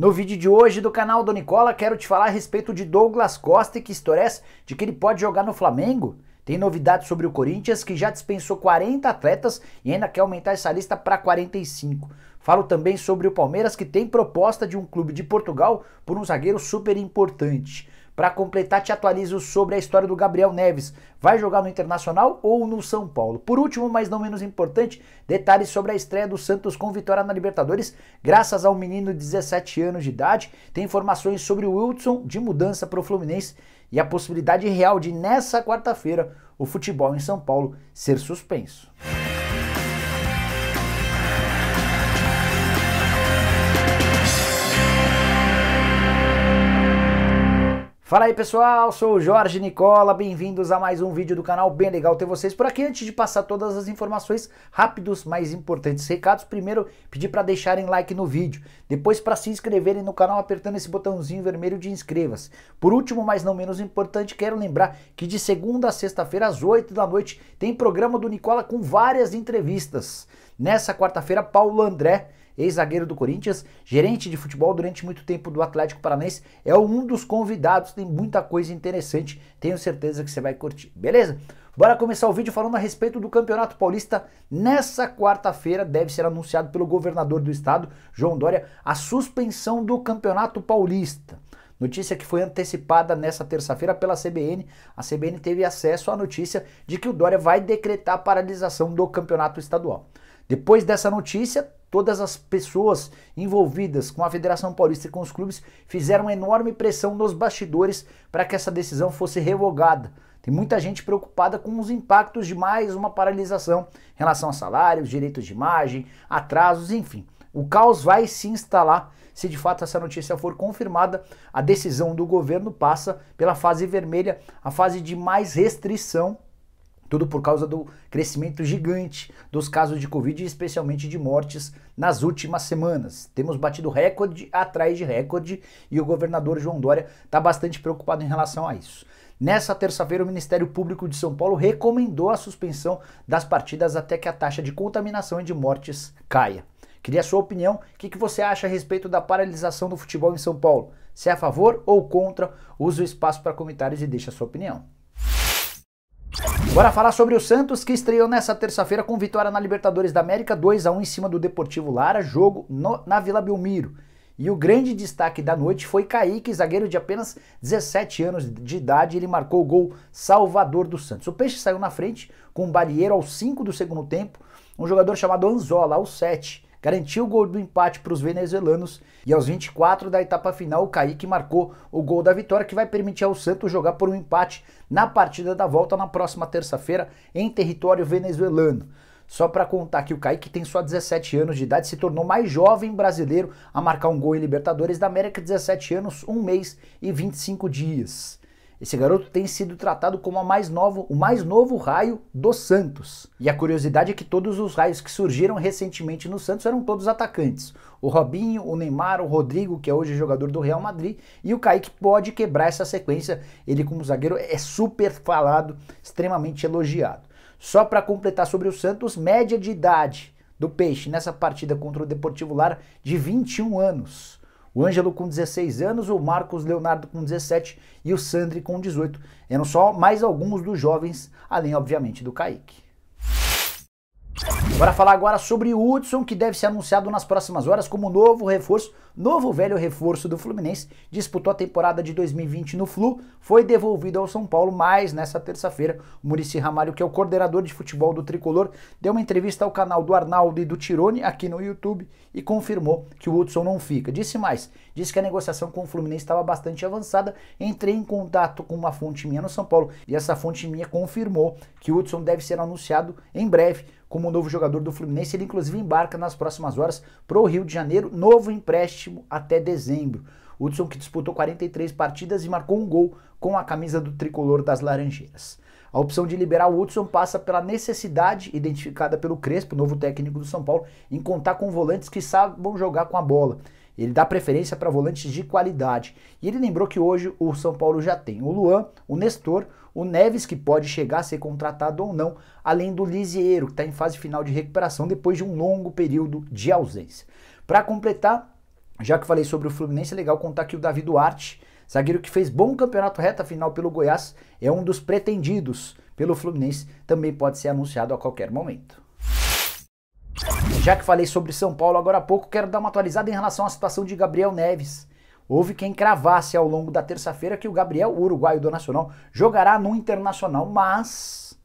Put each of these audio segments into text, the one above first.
No vídeo de hoje do canal do Nicola, quero te falar a respeito de Douglas Costa e que história é essa de que ele pode jogar no Flamengo. Tem novidades sobre o Corinthians que já dispensou 40 atletas e ainda quer aumentar essa lista para 45. Falo também sobre o Palmeiras que tem proposta de um clube de Portugal por um zagueiro super importante. Para completar, te atualizo sobre a história do Gabriel Neves. Vai jogar no Internacional ou no São Paulo? Por último, mas não menos importante, detalhes sobre a estreia do Santos com vitória na Libertadores, graças ao menino de 17 anos de idade. Tem informações sobre o Wilson de mudança para o Fluminense e a possibilidade real de, nessa quarta-feira, o futebol em São Paulo ser suspenso. Fala aí pessoal, sou o Jorge Nicola, bem-vindos a mais um vídeo do canal, bem legal ter vocês por aqui. Antes de passar todas as informações, rápidos, mais importantes recados, primeiro pedir para deixarem like no vídeo, depois para se inscreverem no canal apertando esse botãozinho vermelho de inscreva-se. Por último, mas não menos importante, quero lembrar que de segunda a sexta-feira às 8 da noite tem programa do Nicola com várias entrevistas. Nessa quarta-feira, Paulo André ex-zagueiro do Corinthians, gerente de futebol durante muito tempo do Atlético Paranaense é um dos convidados, tem muita coisa interessante, tenho certeza que você vai curtir, beleza? Bora começar o vídeo falando a respeito do Campeonato Paulista. Nessa quarta-feira deve ser anunciado pelo governador do estado, João Dória, a suspensão do Campeonato Paulista. Notícia que foi antecipada nessa terça-feira pela CBN. A CBN teve acesso à notícia de que o Dória vai decretar a paralisação do campeonato estadual. Depois dessa notícia, Todas as pessoas envolvidas com a Federação Paulista e com os clubes fizeram uma enorme pressão nos bastidores para que essa decisão fosse revogada. Tem muita gente preocupada com os impactos de mais uma paralisação em relação a salários, direitos de imagem, atrasos, enfim. O caos vai se instalar se de fato essa notícia for confirmada. A decisão do governo passa pela fase vermelha, a fase de mais restrição tudo por causa do crescimento gigante dos casos de Covid, e especialmente de mortes nas últimas semanas. Temos batido recorde atrás de recorde e o governador João Dória está bastante preocupado em relação a isso. Nessa terça-feira, o Ministério Público de São Paulo recomendou a suspensão das partidas até que a taxa de contaminação e de mortes caia. Queria a sua opinião. O que, que, você acha a respeito da paralisação do futebol em São Paulo? Se é a favor ou contra, use o espaço para comentários e deixe a sua opinião. Bora falar sobre o Santos que estreou nessa terça-feira com vitória na Libertadores da América 2 a 1 em cima do Deportivo Lara, jogo no, na Vila Belmiro. E o grande destaque da noite foi Kaique, zagueiro de apenas 17 anos de idade. Ele marcou o gol salvador do Santos. O Peixe saiu na frente com um barieiro aos 5 do segundo tempo. Um jogador chamado Anzola, aos 7 garantiu o gol do empate para os venezuelanos e aos 24 da etapa final o Kaique marcou o gol da vitória que vai permitir ao Santos jogar por um empate na partida da volta na próxima terça-feira em território venezuelano. Só para contar que o Kaique tem só 17 anos de idade, se tornou mais jovem brasileiro a marcar um gol em Libertadores da América, 17 anos, 1 mês e 25 dias. Esse garoto tem sido tratado como mais novo, o mais novo raio do Santos. E a curiosidade é que todos os raios que surgiram recentemente no Santos eram todos atacantes. O Robinho, o Neymar, o Rodrigo, que é hoje jogador do Real Madrid, e o Kaique pode quebrar essa sequência. Ele, como zagueiro, é super falado, extremamente elogiado. Só para completar sobre o Santos, média de idade do Peixe nessa partida contra o Deportivo Lara de 21 anos. O Ângelo com 16 anos, o Marcos Leonardo com 17 e o Sandri com 18. Eram só mais alguns dos jovens, além, obviamente, do Kaique. Bora falar agora sobre o Hudson, que deve ser anunciado nas próximas horas como novo reforço, novo velho reforço do Fluminense. Disputou a temporada de 2020 no Flu, foi devolvido ao São Paulo, mas nessa terça-feira, o Murici Ramalho, que é o coordenador de futebol do Tricolor, deu uma entrevista ao canal do Arnaldo e do Tirone aqui no YouTube e confirmou que o Hudson não fica. Disse mais, disse que a negociação com o Fluminense estava bastante avançada, entrei em contato com uma fonte minha no São Paulo e essa fonte minha confirmou que o Hudson deve ser anunciado em breve como novo jogador do Fluminense. Ele inclusive embarca nas próximas horas para o Rio de Janeiro, novo empréstimo até dezembro. Hudson que disputou 43 partidas e marcou um gol com a camisa do tricolor das Laranjeiras. A opção de liberar o Hudson passa pela necessidade, identificada pelo Crespo, novo técnico do São Paulo, em contar com volantes que saibam jogar com a bola. Ele dá preferência para volantes de qualidade. E ele lembrou que hoje o São Paulo já tem o Luan, o Nestor, o Neves, que pode chegar a ser contratado ou não, além do Lisieiro, que está em fase final de recuperação depois de um longo período de ausência. Para completar, já que falei sobre o Fluminense, é legal contar que o Davi Duarte, zagueiro que fez bom campeonato reta final pelo Goiás, é um dos pretendidos pelo Fluminense, também pode ser anunciado a qualquer momento. Já que falei sobre São Paulo agora há pouco, quero dar uma atualizada em relação à situação de Gabriel Neves. Houve quem cravasse ao longo da terça-feira que o Gabriel, uruguaio do Nacional, jogará no Internacional, mas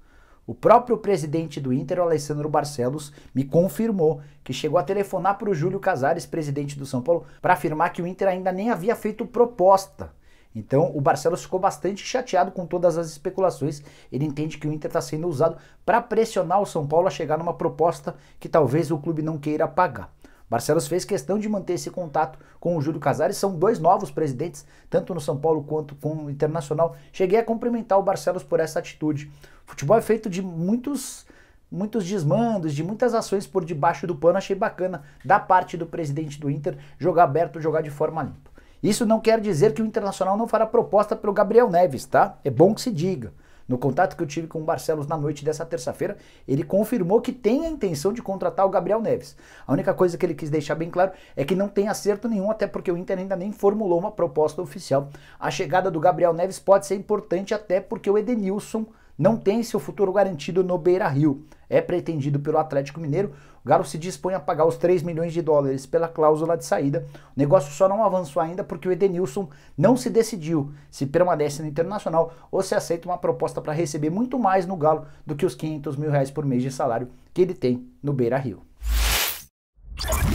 o próprio presidente do Inter, Alessandro Barcelos, me confirmou que chegou a telefonar para o Júlio Casares, presidente do São Paulo, para afirmar que o Inter ainda nem havia feito proposta. Então o Barcelos ficou bastante chateado com todas as especulações. Ele entende que o Inter está sendo usado para pressionar o São Paulo a chegar numa proposta que talvez o clube não queira pagar. Barcelos fez questão de manter esse contato com o Júlio Casares, são dois novos presidentes, tanto no São Paulo quanto com o Internacional. Cheguei a cumprimentar o Barcelos por essa atitude. O futebol é feito de muitos muitos desmandos, de muitas ações por debaixo do pano. Achei bacana da parte do presidente do Inter jogar aberto, jogar de forma limpa. Isso não quer dizer que o Internacional não fará proposta para o Gabriel Neves, tá? É bom que se diga. No contato que eu tive com o Barcelos na noite dessa terça-feira, ele confirmou que tem a intenção de contratar o Gabriel Neves. A única coisa que ele quis deixar bem claro é que não tem acerto nenhum, até porque o Inter ainda nem formulou uma proposta oficial. A chegada do Gabriel Neves pode ser importante até porque o Edenilson não tem seu futuro garantido no Beira Rio. É pretendido pelo Atlético Mineiro. O Galo se dispõe a pagar os 3 milhões de dólares pela cláusula de saída. O negócio só não avançou ainda porque o Edenilson não se decidiu se permanece no Internacional ou se aceita uma proposta para receber muito mais no Galo do que os 500 mil reais por mês de salário que ele tem no Beira Rio.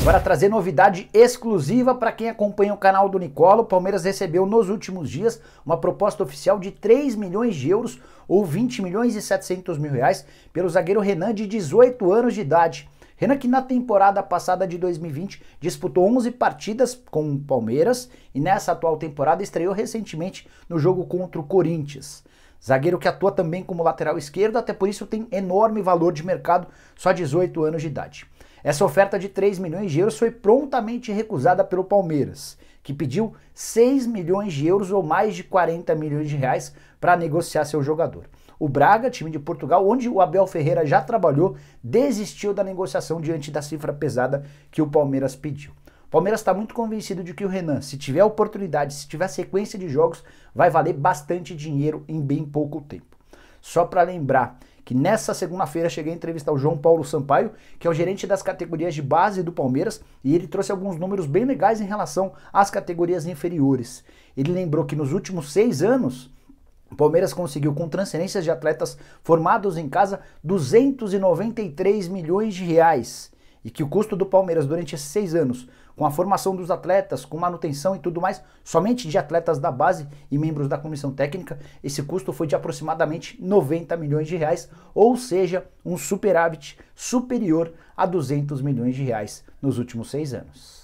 Agora trazer novidade exclusiva para quem acompanha o canal do Nicola. O Palmeiras recebeu nos últimos dias uma proposta oficial de 3 milhões de euros ou 20 milhões e 700 mil reais pelo zagueiro Renan de 18 anos de idade. Renan que na temporada passada de 2020 disputou 11 partidas com o Palmeiras e nessa atual temporada estreou recentemente no jogo contra o Corinthians. Zagueiro que atua também como lateral esquerdo, até por isso tem enorme valor de mercado, só 18 anos de idade. Essa oferta de 3 milhões de euros foi prontamente recusada pelo Palmeiras, que pediu 6 milhões de euros ou mais de 40 milhões de reais para negociar seu jogador. O Braga, time de Portugal, onde o Abel Ferreira já trabalhou, desistiu da negociação diante da cifra pesada que o Palmeiras pediu. O Palmeiras está muito convencido de que o Renan, se tiver oportunidade, se tiver sequência de jogos, vai valer bastante dinheiro em bem pouco tempo. Só para lembrar, que nessa segunda-feira cheguei a entrevistar o João Paulo Sampaio, que é o gerente das categorias de base do Palmeiras, e ele trouxe alguns números bem legais em relação às categorias inferiores. Ele lembrou que nos últimos seis anos, o Palmeiras conseguiu, com transferências de atletas formados em casa, 293 milhões de reais. E que o custo do Palmeiras durante esses seis anos com a formação dos atletas, com manutenção e tudo mais, somente de atletas da base e membros da comissão técnica, esse custo foi de aproximadamente 90 milhões de reais, ou seja, um superávit superior a 200 milhões de reais nos últimos seis anos.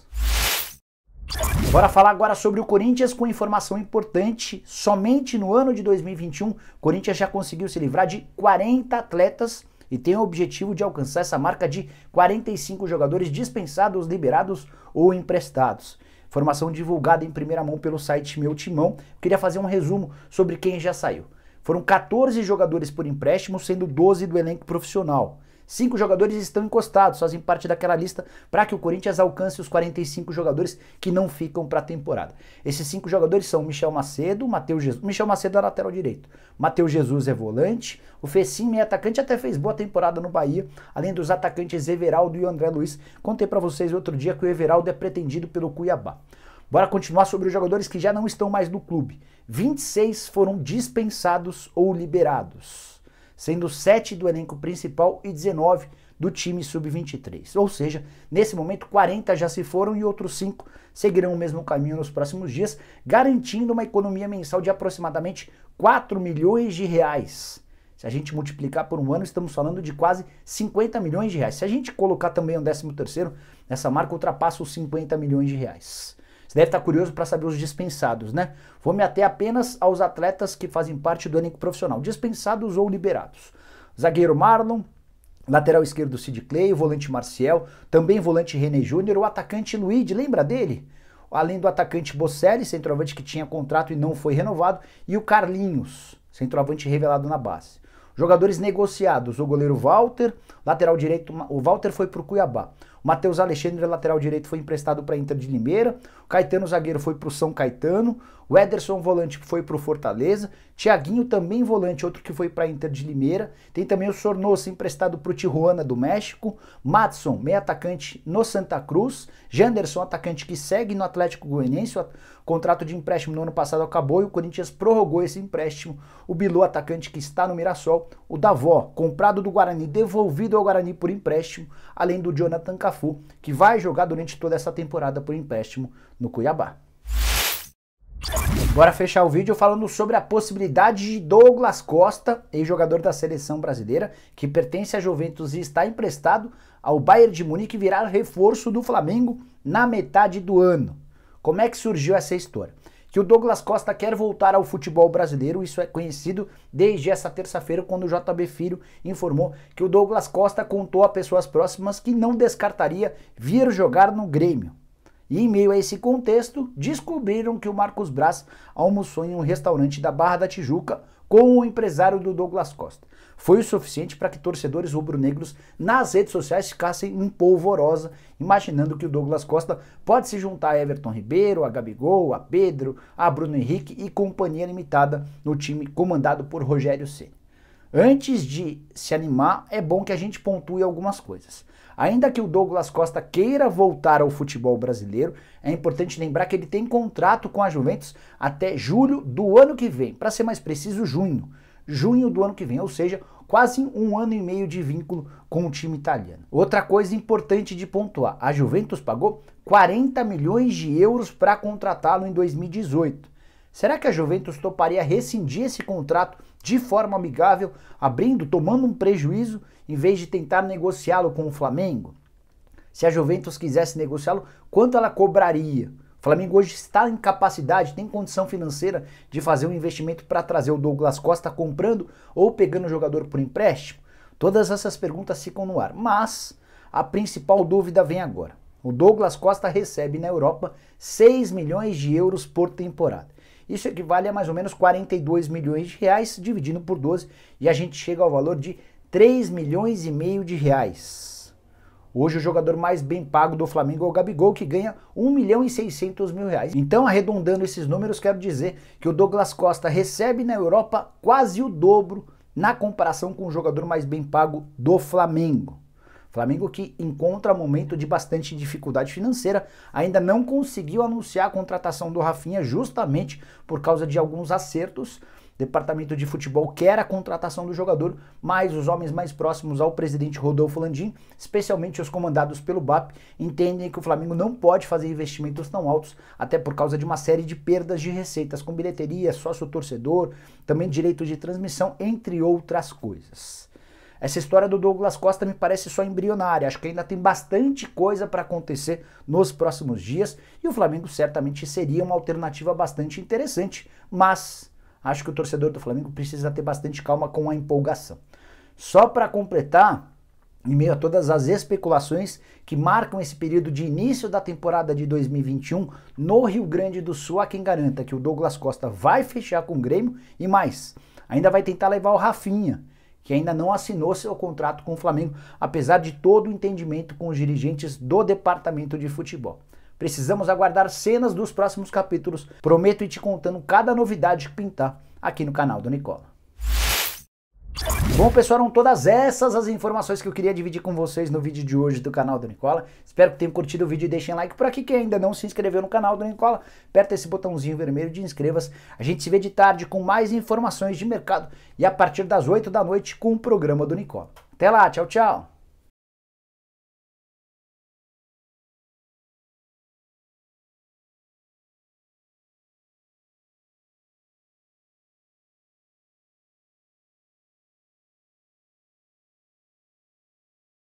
Bora falar agora sobre o Corinthians com informação importante. Somente no ano de 2021, o Corinthians já conseguiu se livrar de 40 atletas e tem o objetivo de alcançar essa marca de 45 jogadores dispensados, liberados ou emprestados. Informação divulgada em primeira mão pelo site Meu Timão. Queria fazer um resumo sobre quem já saiu. Foram 14 jogadores por empréstimo, sendo 12 do elenco profissional. Cinco jogadores estão encostados, fazem parte daquela lista para que o Corinthians alcance os 45 jogadores que não ficam para a temporada. Esses cinco jogadores são Michel Macedo, Matheus Jesus. Michel Macedo é lateral direito. Matheus Jesus é volante. O Fecim é atacante, até fez boa temporada no Bahia, além dos atacantes Everaldo e André Luiz. Contei para vocês outro dia que o Everaldo é pretendido pelo Cuiabá. Bora continuar sobre os jogadores que já não estão mais no clube. 26 foram dispensados ou liberados sendo 7 do elenco principal e 19 do time sub-23. Ou seja, nesse momento 40 já se foram e outros 5 seguirão o mesmo caminho nos próximos dias, garantindo uma economia mensal de aproximadamente 4 milhões de reais. Se a gente multiplicar por um ano, estamos falando de quase 50 milhões de reais. Se a gente colocar também um décimo terceiro, essa marca ultrapassa os 50 milhões de reais. Você deve estar curioso para saber os dispensados, né? Vou me ater apenas aos atletas que fazem parte do elenco profissional, dispensados ou liberados. Zagueiro Marlon, lateral esquerdo Sid Clay, volante Marcial, também volante René Júnior, o atacante Luiz, lembra dele? Além do atacante Bocelli, centroavante que tinha contrato e não foi renovado, e o Carlinhos, centroavante revelado na base. Jogadores negociados, o goleiro Walter, lateral direito, o Walter foi para o Cuiabá. Matheus Alexandre, lateral direito, foi emprestado para Inter de Limeira. O Caetano Zagueiro foi para o São Caetano. O Ederson Volante foi para o Fortaleza. Tiaguinho também volante, outro que foi para Inter de Limeira. Tem também o Sornoso emprestado para o Tijuana do México. Matson, meia atacante no Santa Cruz. Janderson, atacante que segue no Atlético Goianiense. O contrato de empréstimo no ano passado acabou e o Corinthians prorrogou esse empréstimo. O Bilu, atacante que está no Mirassol. O Davó, comprado do Guarani, devolvido ao Guarani por empréstimo. Além do Jonathan Café Cafu, que vai jogar durante toda essa temporada por empréstimo no Cuiabá. Bora fechar o vídeo falando sobre a possibilidade de Douglas Costa, ex-jogador da seleção brasileira, que pertence à Juventus e está emprestado ao Bayern de Munique, virar reforço do Flamengo na metade do ano. Como é que surgiu essa história? que o Douglas Costa quer voltar ao futebol brasileiro. Isso é conhecido desde essa terça-feira, quando o JB Filho informou que o Douglas Costa contou a pessoas próximas que não descartaria vir jogar no Grêmio. E em meio a esse contexto, descobriram que o Marcos Braz almoçou em um restaurante da Barra da Tijuca com o empresário do Douglas Costa foi o suficiente para que torcedores rubro-negros nas redes sociais ficassem em polvorosa, imaginando que o Douglas Costa pode se juntar a Everton Ribeiro, a Gabigol, a Pedro, a Bruno Henrique e companhia limitada no time comandado por Rogério C. Antes de se animar, é bom que a gente pontue algumas coisas. Ainda que o Douglas Costa queira voltar ao futebol brasileiro, é importante lembrar que ele tem contrato com a Juventus até julho do ano que vem, para ser mais preciso, junho junho do ano que vem, ou seja, quase um ano e meio de vínculo com o time italiano. Outra coisa importante de pontuar: a Juventus pagou 40 milhões de euros para contratá-lo em 2018. Será que a Juventus toparia rescindir esse contrato de forma amigável, abrindo, tomando um prejuízo, em vez de tentar negociá-lo com o Flamengo? Se a Juventus quisesse negociá-lo, quanto ela cobraria? Flamengo hoje está em capacidade, tem condição financeira de fazer um investimento para trazer o Douglas Costa comprando ou pegando o jogador por empréstimo? Todas essas perguntas ficam no ar, mas a principal dúvida vem agora. O Douglas Costa recebe na Europa 6 milhões de euros por temporada. Isso equivale a mais ou menos 42 milhões de reais dividindo por 12 e a gente chega ao valor de 3 milhões e meio de reais. Hoje o jogador mais bem pago do Flamengo é o Gabigol, que ganha 1 milhão e 600 mil reais. Então, arredondando esses números, quero dizer que o Douglas Costa recebe na Europa quase o dobro na comparação com o jogador mais bem pago do Flamengo. Flamengo que encontra momento de bastante dificuldade financeira, ainda não conseguiu anunciar a contratação do Rafinha justamente por causa de alguns acertos, departamento de futebol quer a contratação do jogador, mas os homens mais próximos ao presidente Rodolfo Landim, especialmente os comandados pelo BAP, entendem que o Flamengo não pode fazer investimentos tão altos, até por causa de uma série de perdas de receitas com bilheteria, sócio-torcedor, também direito de transmissão, entre outras coisas. Essa história do Douglas Costa me parece só embrionária. Acho que ainda tem bastante coisa para acontecer nos próximos dias e o Flamengo certamente seria uma alternativa bastante interessante, mas acho que o torcedor do Flamengo precisa ter bastante calma com a empolgação. Só para completar, em meio a todas as especulações que marcam esse período de início da temporada de 2021 no Rio Grande do Sul, há quem garanta que o Douglas Costa vai fechar com o Grêmio e mais, ainda vai tentar levar o Rafinha, que ainda não assinou seu contrato com o Flamengo, apesar de todo o entendimento com os dirigentes do departamento de futebol. Precisamos aguardar cenas dos próximos capítulos. Prometo ir te contando cada novidade que pintar aqui no canal do Nicola. Bom, pessoal, eram todas essas as informações que eu queria dividir com vocês no vídeo de hoje do canal do Nicola. Espero que tenham curtido o vídeo e deixem like por aqui. Quem ainda não se inscreveu no canal do Nicola, aperta esse botãozinho vermelho de inscreva-se. A gente se vê de tarde com mais informações de mercado e a partir das 8 da noite com o programa do Nicola. Até lá, tchau, tchau!